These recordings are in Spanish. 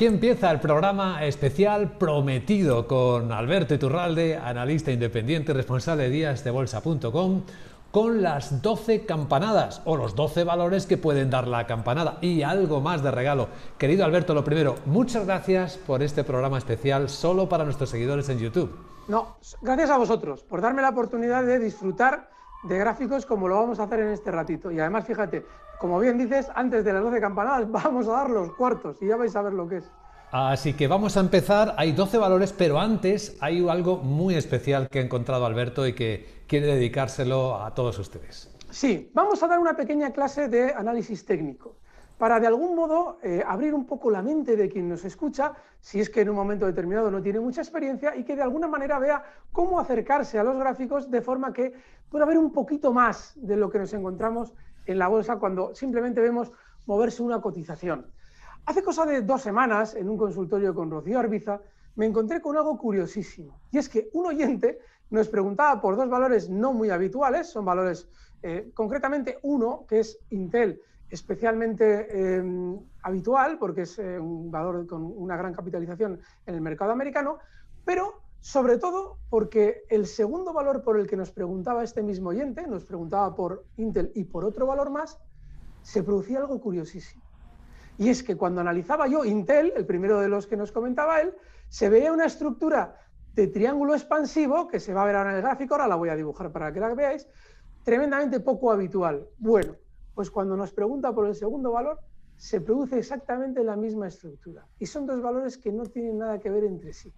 Aquí empieza el programa especial prometido con Alberto Iturralde, analista independiente y responsable de bolsa.com, con las 12 campanadas o los 12 valores que pueden dar la campanada y algo más de regalo. Querido Alberto, lo primero, muchas gracias por este programa especial solo para nuestros seguidores en YouTube. No, gracias a vosotros por darme la oportunidad de disfrutar de gráficos como lo vamos a hacer en este ratito. Y además, fíjate, como bien dices, antes de las 12 campanadas vamos a dar los cuartos y ya vais a ver lo que es. Así que vamos a empezar, hay 12 valores, pero antes hay algo muy especial que ha encontrado Alberto y que quiere dedicárselo a todos ustedes. Sí, vamos a dar una pequeña clase de análisis técnico para de algún modo eh, abrir un poco la mente de quien nos escucha, si es que en un momento determinado no tiene mucha experiencia y que de alguna manera vea cómo acercarse a los gráficos de forma que pueda ver un poquito más de lo que nos encontramos en la bolsa cuando simplemente vemos moverse una cotización. Hace cosa de dos semanas, en un consultorio con Rocío Arbiza, me encontré con algo curiosísimo. Y es que un oyente nos preguntaba por dos valores no muy habituales, son valores eh, concretamente uno, que es Intel, especialmente eh, habitual, porque es eh, un valor con una gran capitalización en el mercado americano, pero sobre todo porque el segundo valor por el que nos preguntaba este mismo oyente, nos preguntaba por Intel y por otro valor más, se producía algo curiosísimo. Y es que cuando analizaba yo Intel, el primero de los que nos comentaba él, se veía una estructura de triángulo expansivo, que se va a ver ahora en el gráfico, ahora la voy a dibujar para que la veáis, tremendamente poco habitual. Bueno, pues cuando nos pregunta por el segundo valor, se produce exactamente la misma estructura. Y son dos valores que no tienen nada que ver entre sí.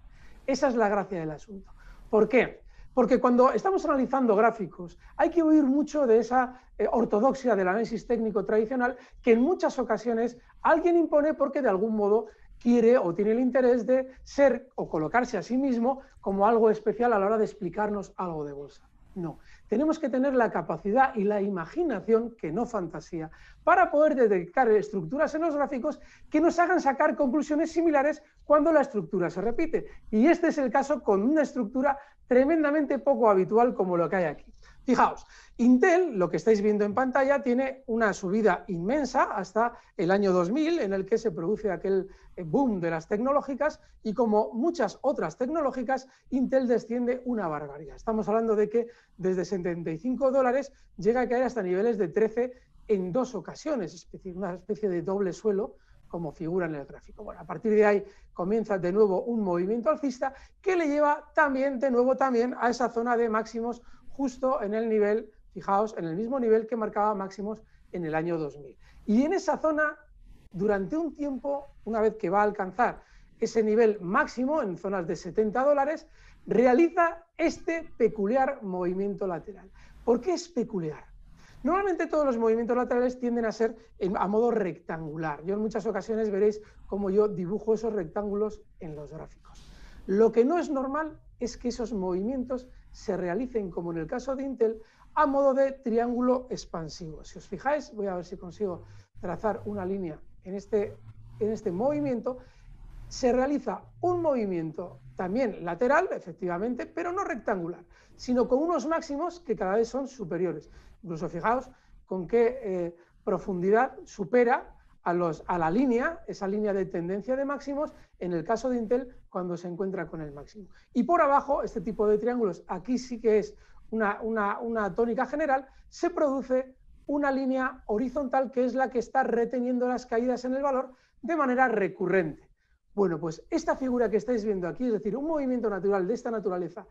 Esa es la gracia del asunto. ¿Por qué? Porque cuando estamos analizando gráficos hay que huir mucho de esa eh, ortodoxia del análisis técnico tradicional que en muchas ocasiones alguien impone porque de algún modo quiere o tiene el interés de ser o colocarse a sí mismo como algo especial a la hora de explicarnos algo de bolsa. No, tenemos que tener la capacidad y la imaginación, que no fantasía, para poder detectar estructuras en los gráficos que nos hagan sacar conclusiones similares cuando la estructura se repite. Y este es el caso con una estructura tremendamente poco habitual como lo que hay aquí. Fijaos, Intel, lo que estáis viendo en pantalla, tiene una subida inmensa hasta el año 2000, en el que se produce aquel eh, boom de las tecnológicas, y como muchas otras tecnológicas, Intel desciende una barbaridad. Estamos hablando de que desde 75 dólares llega a caer hasta niveles de 13 en dos ocasiones, una especie de doble suelo como figura en el gráfico. Bueno, a partir de ahí comienza de nuevo un movimiento alcista que le lleva también, de nuevo, también a esa zona de máximos justo en el nivel, fijaos, en el mismo nivel que marcaba máximos en el año 2000. Y en esa zona, durante un tiempo, una vez que va a alcanzar ese nivel máximo en zonas de 70 dólares, realiza este peculiar movimiento lateral. ¿Por qué es peculiar? Normalmente todos los movimientos laterales tienden a ser a modo rectangular. Yo en muchas ocasiones veréis cómo yo dibujo esos rectángulos en los gráficos. Lo que no es normal es que esos movimientos se realicen, como en el caso de Intel, a modo de triángulo expansivo. Si os fijáis, voy a ver si consigo trazar una línea en este, este movimiento, se realiza un movimiento también lateral, efectivamente, pero no rectangular, sino con unos máximos que cada vez son superiores. Incluso fijaos con qué eh, profundidad supera a, la línea, esa línea de tendencia de máximos, en el caso de Intel, cuando se encuentra con el máximo. Y por abajo, este tipo de triángulos, aquí sí que es una, tónica general, se produce una línea horizontal que es la que está reteniendo las caídas en el valor de manera recurrente. Bueno, pues esta figura que estáis viendo aquí, es decir, un movimiento natural de esta naturaleza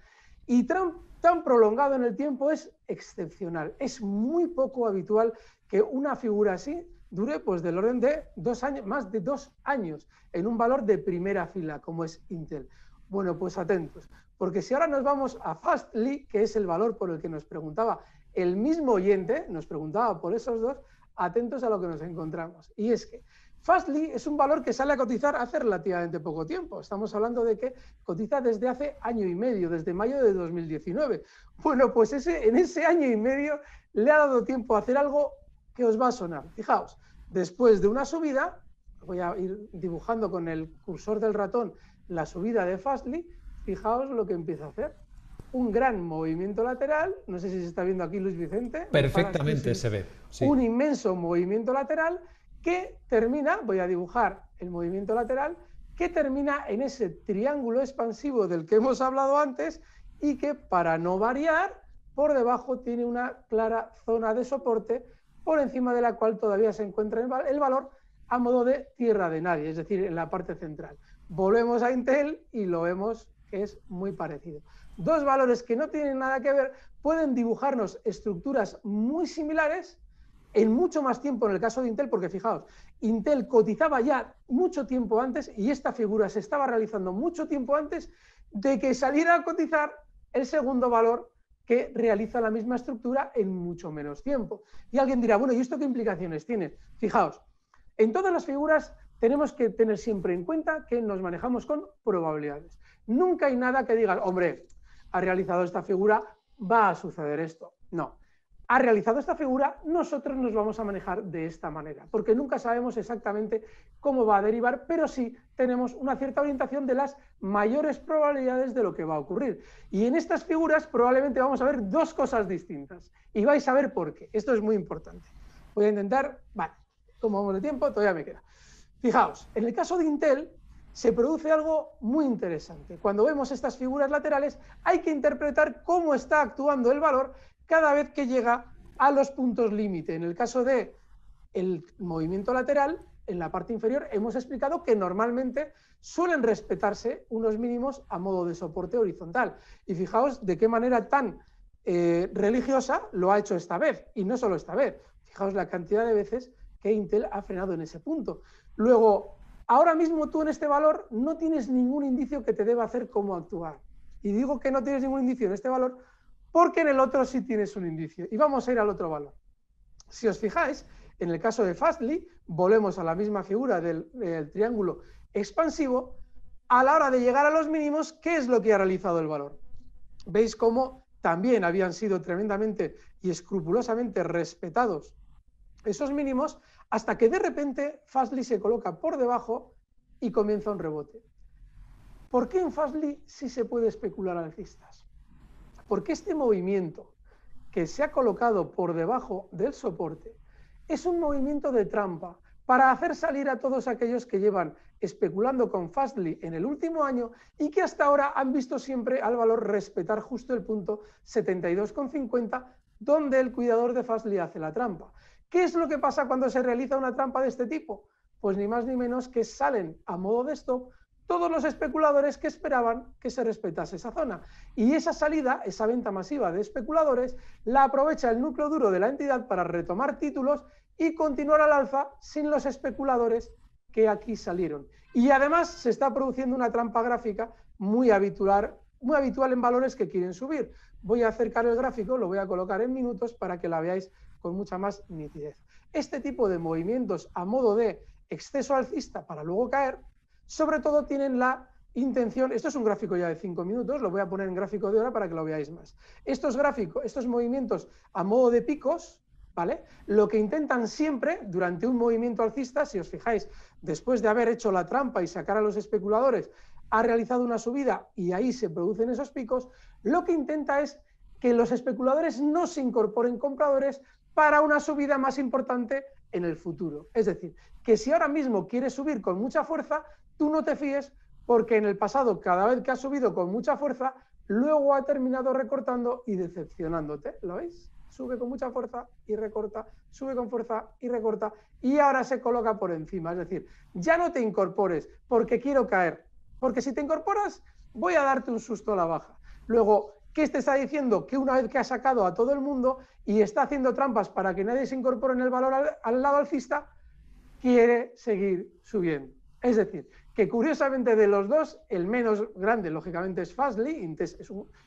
y tan, prolongado en el tiempo es excepcional. Es muy poco habitual que una figura así dure pues del orden de dos años, más de dos años en un valor de primera fila como es Intel. Bueno, pues atentos, porque si ahora nos vamos a Fastly, que es el valor por el que nos preguntaba el mismo oyente, nos preguntaba por esos dos, atentos a lo que nos encontramos. Y es que Fastly es un valor que sale a cotizar hace relativamente poco tiempo. Estamos hablando de que cotiza desde hace año y medio, desde mayo de 2019. Bueno, pues ese, en ese año y medio le ha dado tiempo a hacer algo que os va a sonar. Fijaos, después de una subida, voy a ir dibujando con el cursor del ratón la subida de Fastly, fijaos lo que empieza a hacer. Un gran movimiento lateral, no sé si se está viendo aquí Luis Vicente. Perfectamente se ve. Un inmenso movimiento lateral que termina, voy a dibujar el movimiento lateral, que termina en ese triángulo expansivo del que hemos hablado antes y que para no variar, por debajo tiene una clara zona de soporte por encima de la cual todavía se encuentra el valor a modo de tierra de nadie, es decir, en la parte central. Volvemos a Intel y lo vemos que es muy parecido. Dos valores que no tienen nada que ver pueden dibujarnos estructuras muy similares en mucho más tiempo en el caso de Intel, porque fijaos, Intel cotizaba ya mucho tiempo antes y esta figura se estaba realizando mucho tiempo antes de que saliera a cotizar el segundo valor que realiza la misma estructura en mucho menos tiempo. Y alguien dirá, bueno, ¿y esto qué implicaciones tiene? Fijaos, en todas las figuras tenemos que tener siempre en cuenta que nos manejamos con probabilidades. Nunca hay nada que diga, hombre, ha realizado esta figura, va a suceder esto. No, ha realizado esta figura, nosotros nos vamos a manejar de esta manera, porque nunca sabemos exactamente cómo va a derivar, pero sí tenemos una cierta orientación de las mayores probabilidades de lo que va a ocurrir. Y en estas figuras probablemente vamos a ver dos cosas distintas y vais a ver por qué. Esto es muy importante. Voy a intentar, vale, como vamos de tiempo, todavía me queda. Fijaos, en el caso de Intel, se produce algo muy interesante. Cuando vemos estas figuras laterales, hay que interpretar cómo está actuando el valor cada vez que llega a los puntos límite. En el caso de el movimiento lateral, en la parte inferior hemos explicado que normalmente suelen respetarse unos mínimos a modo de soporte horizontal. Y fijaos de qué manera tan eh, religiosa lo ha hecho esta vez, y no solo esta vez. Fijaos la cantidad de veces que Intel ha frenado en ese punto. Luego, ahora mismo tú en este valor no tienes ningún indicio que te deba hacer cómo actuar. Y digo que no tienes ningún indicio en este valor porque en el otro sí tienes un indicio. Y vamos a ir al otro valor. Si os fijáis, en el caso de Fastly, volvemos a la misma figura del, triángulo expansivo. A la hora de llegar a los mínimos, ¿qué es lo que ha realizado el valor? Veis cómo también habían sido tremendamente y escrupulosamente respetados esos mínimos, hasta que de repente Fastly se coloca por debajo y comienza un rebote. ¿Por qué en Fastly sí se puede especular alcistas? porque este movimiento que se ha colocado por debajo del soporte es un movimiento de trampa para hacer salir a todos aquellos que llevan especulando con Fastly en el último año y que hasta ahora han visto siempre al valor respetar justo el punto 72,50 donde el cuidador de Fastly hace la trampa. ¿Qué es lo que pasa cuando se realiza una trampa de este tipo? Pues ni más ni menos que salen a modo de stop todos los especuladores que esperaban que se respetase esa zona. Y esa salida, esa venta masiva de especuladores, la aprovecha el núcleo duro de la entidad para retomar títulos y continuar al alza sin los especuladores que aquí salieron. Y además se está produciendo una trampa gráfica muy habitual, muy habitual en valores que quieren subir. Voy a acercar el gráfico, lo voy a colocar en minutos para que la veáis con mucha más nitidez. Este tipo de movimientos a modo de exceso alcista para luego caer sobre todo tienen la intención, esto es un gráfico ya de cinco minutos, lo voy a poner en gráfico de hora para que lo veáis más. Estos gráficos, estos movimientos a modo de picos, ¿vale? Lo que intentan siempre durante un movimiento alcista, si os fijáis, después de haber hecho la trampa y sacar a los especuladores, ha realizado una subida y ahí se producen esos picos, lo que intenta es que los especuladores no se incorporen compradores para una subida más importante en el futuro. Es decir, que si ahora mismo quiere subir con mucha fuerza, tú no te fíes porque en el pasado, cada vez que ha subido con mucha fuerza, luego ha terminado recortando y decepcionándote. ¿Lo veis? Sube con mucha fuerza y recorta, sube con fuerza y recorta, y ahora se coloca por encima. Es decir, ya no te incorpores porque quiero caer, porque si te incorporas, voy a darte un susto a la baja. Luego, ¿qué te está diciendo? Que una vez que ha sacado a todo el mundo y está haciendo trampas para que nadie se incorpore en el valor al, al lado alcista, quiere seguir subiendo. Es decir, que curiosamente de los dos, el menos grande, lógicamente, es Fastly,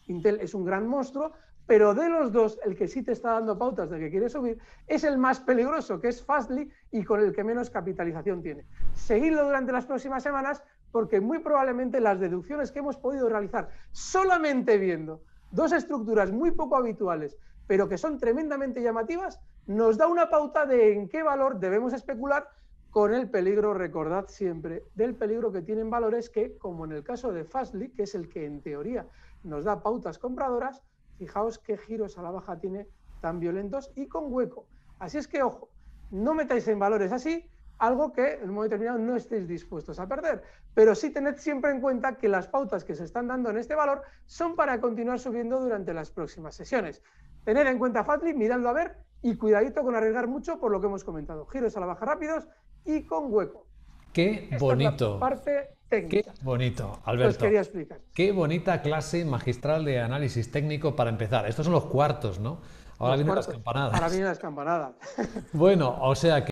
Intel es, un, gran monstruo, pero de los dos, el que sí te está dando pautas de que quiere subir es el más peligroso, que es Fastly y con el que menos capitalización tiene. Seguidlo durante las próximas semanas porque muy probablemente las deducciones que hemos podido realizar solamente viendo dos estructuras muy poco habituales, pero que son tremendamente llamativas, nos da una pauta de en qué valor debemos especular con el peligro, recordad siempre, del peligro que tienen valores que, como en el caso de Fastly, que es el que en teoría nos da pautas compradoras, fijaos qué giros a la baja tiene tan violentos y con hueco. Así es que, ojo, no metáis en valores así algo que en un momento determinado no estéis dispuestos a perder. Pero sí tened siempre en cuenta que las pautas que se están dando en este valor son para continuar subiendo durante las próximas sesiones tener en cuenta Fatli, mirando a ver y cuidadito con arriesgar mucho por lo que hemos comentado. Giros a la baja rápidos y con hueco. Qué bonito. Qué bonito, Alberto. quería explicar. Qué bonita clase magistral de análisis técnico para empezar. Estos son los cuartos, ¿no? Ahora vienen las campanadas. Ahora vienen las campanadas. bueno, o sea que.